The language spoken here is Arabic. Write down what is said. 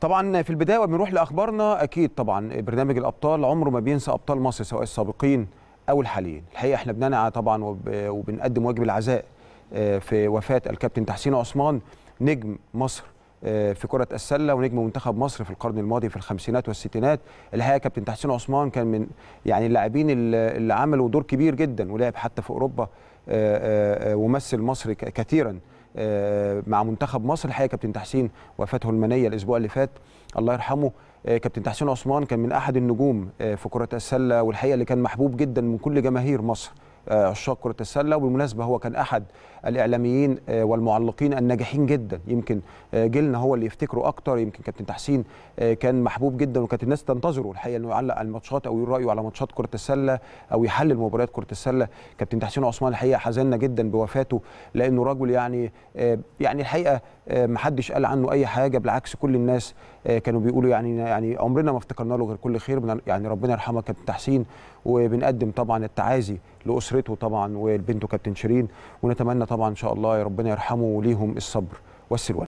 طبعا في البدايه وبنروح لاخبارنا اكيد طبعا برنامج الابطال عمره ما بينسى ابطال مصر سواء السابقين او الحاليين الحقيقه احنا بننعى طبعا وبنقدم واجب العزاء آه، في وفاه الكابتن تحسين عثمان نجم مصر آه، في كرة السلة ونجم منتخب مصر في القرن الماضي في الخمسينات والستينات الحقيقة كابتن تحسين عثمان كان من يعني اللاعبين اللي عملوا دور كبير جدا ولعب حتى في أوروبا آه، ومثل مصر كثيرا آه، مع منتخب مصر الحقيقه كابتن تحسين وفاته المنيه الاسبوع اللي فات الله يرحمه آه، كابتن تحسين عثمان كان من احد النجوم آه، في كره السله والحقيقه اللي كان محبوب جدا من كل جماهير مصر عشاق آه، كره السله وبالمناسبه هو كان احد الاعلاميين آه، والمعلقين الناجحين جدا يمكن آه، جيلنا هو اللي يفتكره اكتر يمكن كابتن تحسين كان محبوب جدا وكانت الناس تنتظره الحقيقه انه يعلق على الماتشات او يقول رايه على ماتشات كره السله او يحلل مباريات كره السله كابتن تحسين عثمان الحقيقه حزنا جدا بوفاته لانه رجل يعني يعني الحقيقه محدش قال عنه اي حاجه بالعكس كل الناس كانوا بيقولوا يعني يعني عمرنا ما افتكرنا له غير كل خير يعني ربنا يرحمه كابتن تحسين وبنقدم طبعا التعازي لاسرته طبعا ولبنته كابتن شيرين ونتمنى طبعا ان شاء الله يا ربنا يرحمه وليهم الصبر والسلوان